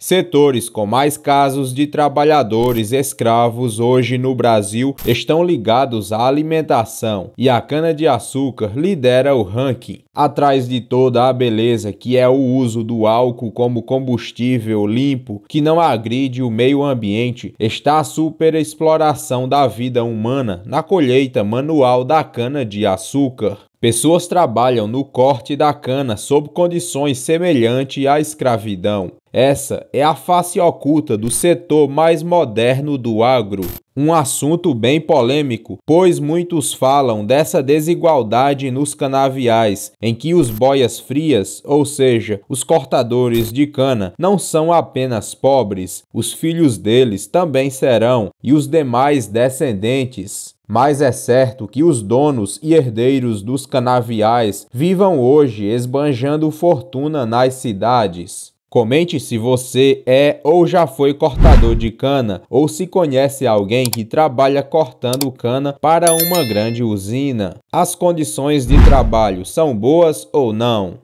Setores com mais casos de trabalhadores escravos hoje no Brasil estão ligados à alimentação e a cana-de-açúcar lidera o ranking. Atrás de toda a beleza que é o uso do álcool como combustível limpo que não agride o meio ambiente, está a superexploração da vida humana na colheita manual da cana-de-açúcar. Pessoas trabalham no corte da cana sob condições semelhantes à escravidão. Essa é a face oculta do setor mais moderno do agro. Um assunto bem polêmico, pois muitos falam dessa desigualdade nos canaviais, em que os boias frias, ou seja, os cortadores de cana, não são apenas pobres, os filhos deles também serão, e os demais descendentes. Mas é certo que os donos e herdeiros dos canaviais vivam hoje esbanjando fortuna nas cidades. Comente se você é ou já foi cortador de cana ou se conhece alguém que trabalha cortando cana para uma grande usina. As condições de trabalho são boas ou não?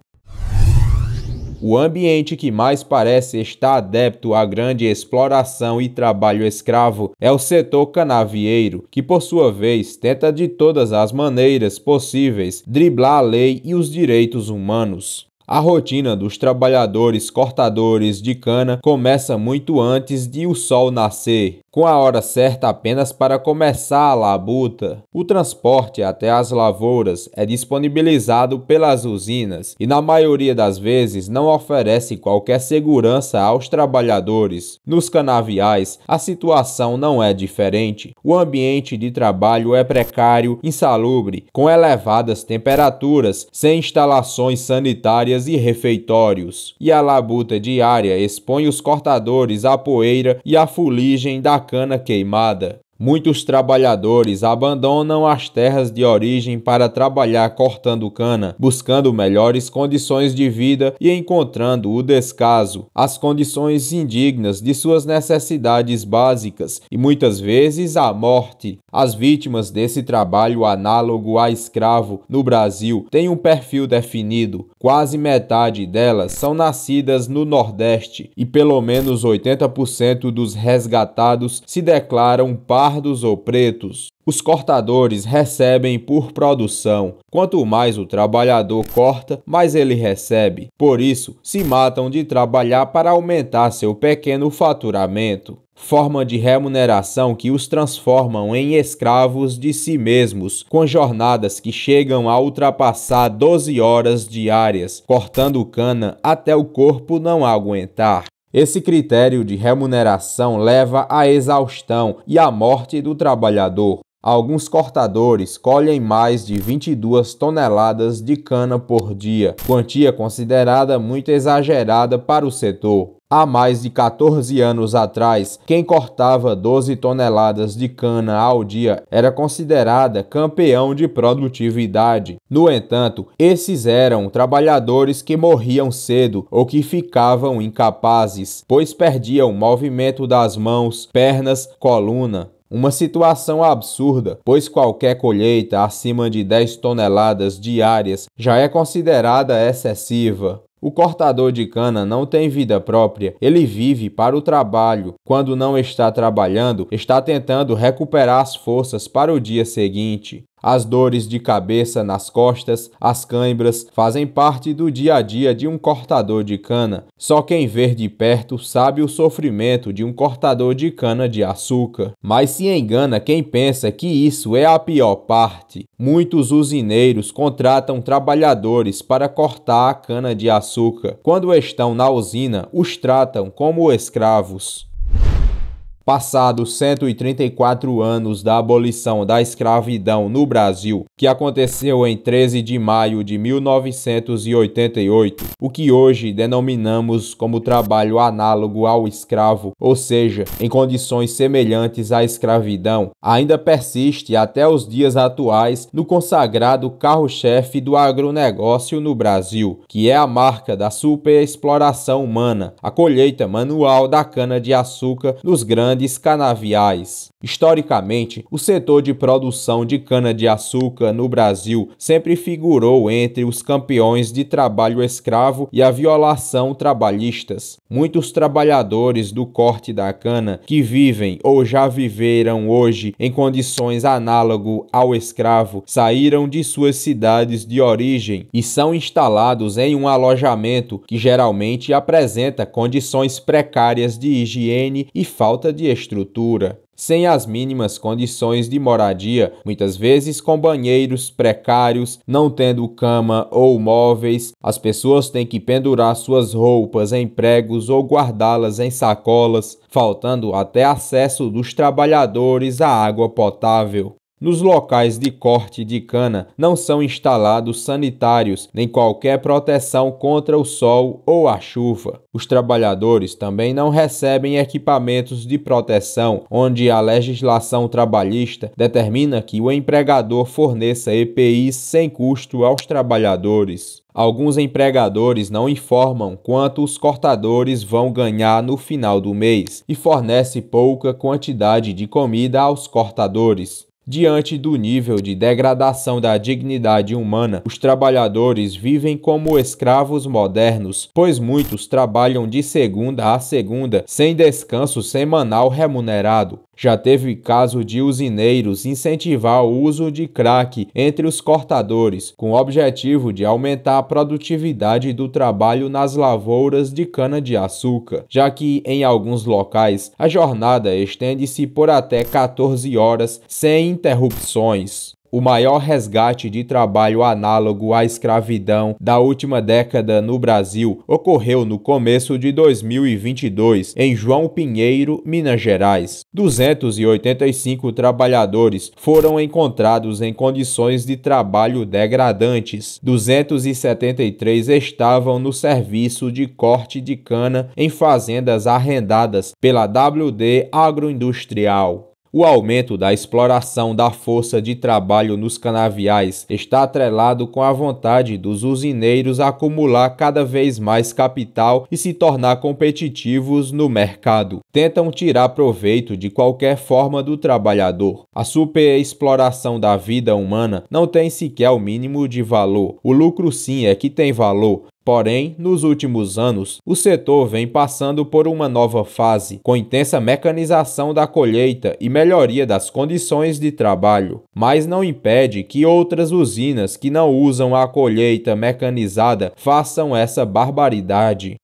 O ambiente que mais parece estar adepto à grande exploração e trabalho escravo é o setor canavieiro, que por sua vez tenta de todas as maneiras possíveis driblar a lei e os direitos humanos. A rotina dos trabalhadores cortadores de cana começa muito antes de o sol nascer, com a hora certa apenas para começar a labuta. O transporte até as lavouras é disponibilizado pelas usinas e, na maioria das vezes, não oferece qualquer segurança aos trabalhadores. Nos canaviais, a situação não é diferente. O ambiente de trabalho é precário, insalubre, com elevadas temperaturas, sem instalações sanitárias e refeitórios. E a labuta diária expõe os cortadores à poeira e à fuligem da cana queimada. Muitos trabalhadores abandonam as terras de origem para trabalhar cortando cana, buscando melhores condições de vida e encontrando o descaso, as condições indignas de suas necessidades básicas e muitas vezes a morte. As vítimas desse trabalho análogo a escravo no Brasil têm um perfil definido. Quase metade delas são nascidas no Nordeste e pelo menos 80% dos resgatados se declaram par pardos ou pretos, os cortadores recebem por produção. Quanto mais o trabalhador corta, mais ele recebe. Por isso, se matam de trabalhar para aumentar seu pequeno faturamento. Forma de remuneração que os transformam em escravos de si mesmos, com jornadas que chegam a ultrapassar 12 horas diárias, cortando cana até o corpo não aguentar. Esse critério de remuneração leva à exaustão e à morte do trabalhador. Alguns cortadores colhem mais de 22 toneladas de cana por dia, quantia considerada muito exagerada para o setor. Há mais de 14 anos atrás, quem cortava 12 toneladas de cana ao dia era considerada campeão de produtividade. No entanto, esses eram trabalhadores que morriam cedo ou que ficavam incapazes, pois perdiam o movimento das mãos, pernas, coluna. Uma situação absurda, pois qualquer colheita acima de 10 toneladas diárias já é considerada excessiva. O cortador de cana não tem vida própria, ele vive para o trabalho. Quando não está trabalhando, está tentando recuperar as forças para o dia seguinte. As dores de cabeça nas costas, as cãibras, fazem parte do dia a dia de um cortador de cana. Só quem vê de perto sabe o sofrimento de um cortador de cana de açúcar. Mas se engana quem pensa que isso é a pior parte. Muitos usineiros contratam trabalhadores para cortar a cana de açúcar. Quando estão na usina, os tratam como escravos. Passados 134 anos da abolição da escravidão no Brasil, que aconteceu em 13 de maio de 1988, o que hoje denominamos como trabalho análogo ao escravo, ou seja, em condições semelhantes à escravidão, ainda persiste até os dias atuais no consagrado carro-chefe do agronegócio no Brasil, que é a marca da superexploração humana, a colheita manual da cana-de-açúcar nos grandes grandes canaviais. Historicamente, o setor de produção de cana-de-açúcar no Brasil sempre figurou entre os campeões de trabalho escravo e a violação trabalhistas. Muitos trabalhadores do corte da cana que vivem ou já viveram hoje em condições análogo ao escravo saíram de suas cidades de origem e são instalados em um alojamento que geralmente apresenta condições precárias de higiene e falta de grande estrutura, sem as mínimas condições de moradia, muitas vezes com banheiros precários, não tendo cama ou móveis, as pessoas têm que pendurar suas roupas em pregos ou guardá-las em sacolas, faltando até acesso dos trabalhadores à água potável. Nos locais de corte de cana não são instalados sanitários nem qualquer proteção contra o sol ou a chuva. Os trabalhadores também não recebem equipamentos de proteção, onde a legislação trabalhista determina que o empregador forneça EPIs sem custo aos trabalhadores. Alguns empregadores não informam quanto os cortadores vão ganhar no final do mês e fornece pouca quantidade de comida aos cortadores. Diante do nível de degradação da dignidade humana, os trabalhadores vivem como escravos modernos, pois muitos trabalham de segunda a segunda, sem descanso semanal remunerado. Já teve caso de usineiros incentivar o uso de crack entre os cortadores, com o objetivo de aumentar a produtividade do trabalho nas lavouras de cana-de-açúcar, já que em alguns locais a jornada estende-se por até 14 horas sem interrupções, o maior resgate de trabalho análogo à escravidão da última década no Brasil ocorreu no começo de 2022 em João Pinheiro, Minas Gerais. 285 trabalhadores foram encontrados em condições de trabalho degradantes. 273 estavam no serviço de corte de cana em fazendas arrendadas pela WD Agroindustrial. O aumento da exploração da força de trabalho nos canaviais está atrelado com a vontade dos usineiros acumular cada vez mais capital e se tornar competitivos no mercado. Tentam tirar proveito de qualquer forma do trabalhador. A superexploração da vida humana não tem sequer o mínimo de valor. O lucro sim é que tem valor, Porém, nos últimos anos, o setor vem passando por uma nova fase, com intensa mecanização da colheita e melhoria das condições de trabalho, mas não impede que outras usinas que não usam a colheita mecanizada façam essa barbaridade.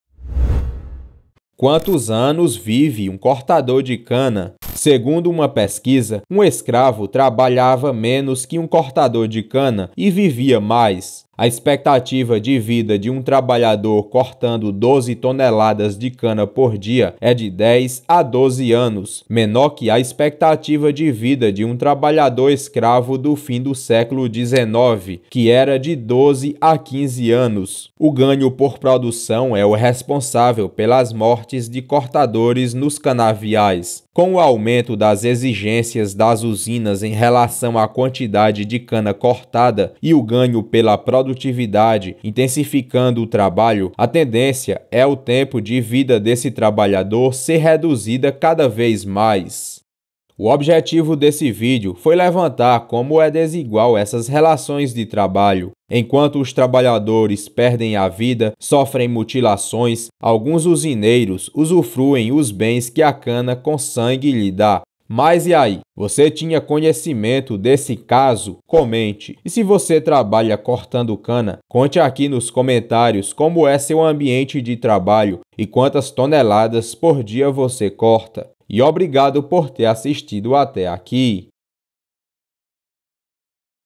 Quantos anos vive um cortador de cana? Segundo uma pesquisa, um escravo trabalhava menos que um cortador de cana e vivia mais. A expectativa de vida de um trabalhador cortando 12 toneladas de cana por dia é de 10 a 12 anos, menor que a expectativa de vida de um trabalhador escravo do fim do século XIX, que era de 12 a 15 anos. O ganho por produção é o responsável pelas mortes de cortadores nos canaviais. Com o aumento das exigências das usinas em relação à quantidade de cana cortada e o ganho pela produção, produtividade, intensificando o trabalho, a tendência é o tempo de vida desse trabalhador ser reduzida cada vez mais. O objetivo desse vídeo foi levantar como é desigual essas relações de trabalho. Enquanto os trabalhadores perdem a vida, sofrem mutilações, alguns usineiros usufruem os bens que a cana com sangue lhe dá. Mas e aí? Você tinha conhecimento desse caso? Comente. E se você trabalha cortando cana, conte aqui nos comentários como é seu ambiente de trabalho e quantas toneladas por dia você corta. E obrigado por ter assistido até aqui.